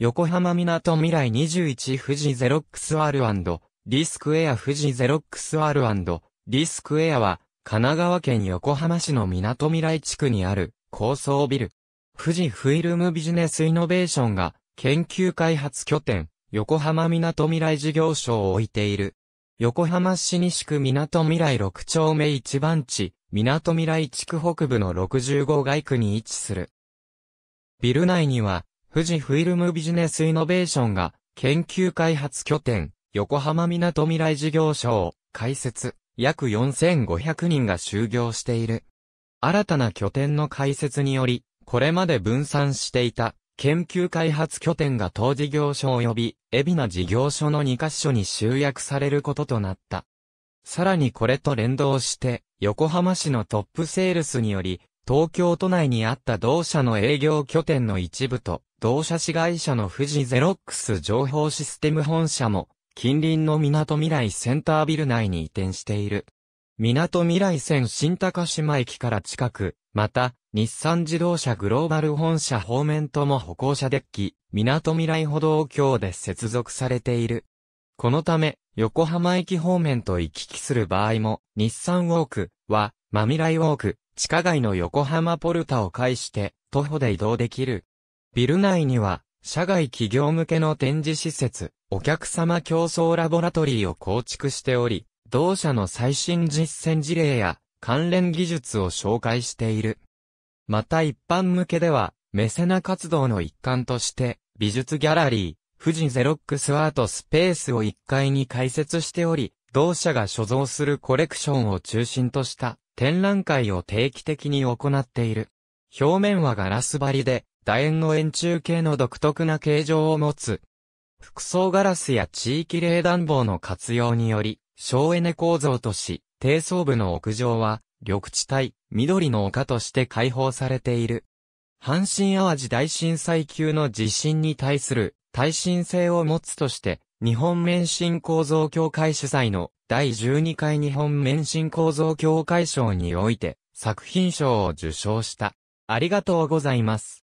横浜港未来21富士ゼロックス r ィスクエア富士ゼロックス r ィスクエアは、神奈川県横浜市の港未来地区にある高層ビル。富士フィルムビジネスイノベーションが研究開発拠点、横浜港未来事業所を置いている。横浜市西区港未来6丁目1番地、港未来地区北部の65街区に位置する。ビル内には、富士フィルムビジネスイノベーションが、研究開発拠点、横浜みなとみらい事業所を開設、約4500人が就業している。新たな拠点の開設により、これまで分散していた研究開発拠点が当事業所及び、海老名事業所の2カ所に集約されることとなった。さらにこれと連動して、横浜市のトップセールスにより、東京都内にあった同社の営業拠点の一部と、同社子会社の富士ゼロックス情報システム本社も、近隣の港未来センタービル内に移転している。港未来線新高島駅から近く、また、日産自動車グローバル本社方面とも歩行者デッキ、港未来歩道橋で接続されている。このため、横浜駅方面と行き来する場合も、日産ウォークは、真未来ウォーク、地下街の横浜ポルタを介して、徒歩で移動できる。ビル内には、社外企業向けの展示施設、お客様競争ラボラトリーを構築しており、同社の最新実践事例や関連技術を紹介している。また一般向けでは、メセナ活動の一環として、美術ギャラリー、富士ゼロックスアートスペースを1階に開設しており、同社が所蔵するコレクションを中心とした展覧会を定期的に行っている。表面はガラス張りで、楕円の円柱形の独特な形状を持つ。複層ガラスや地域冷暖房の活用により、省エネ構造とし、低層部の屋上は、緑地帯、緑の丘として開放されている。阪神淡路大震災級の地震に対する耐震性を持つとして、日本免震構造協会主催の第12回日本免震構造協会賞において作品賞を受賞した。ありがとうございます。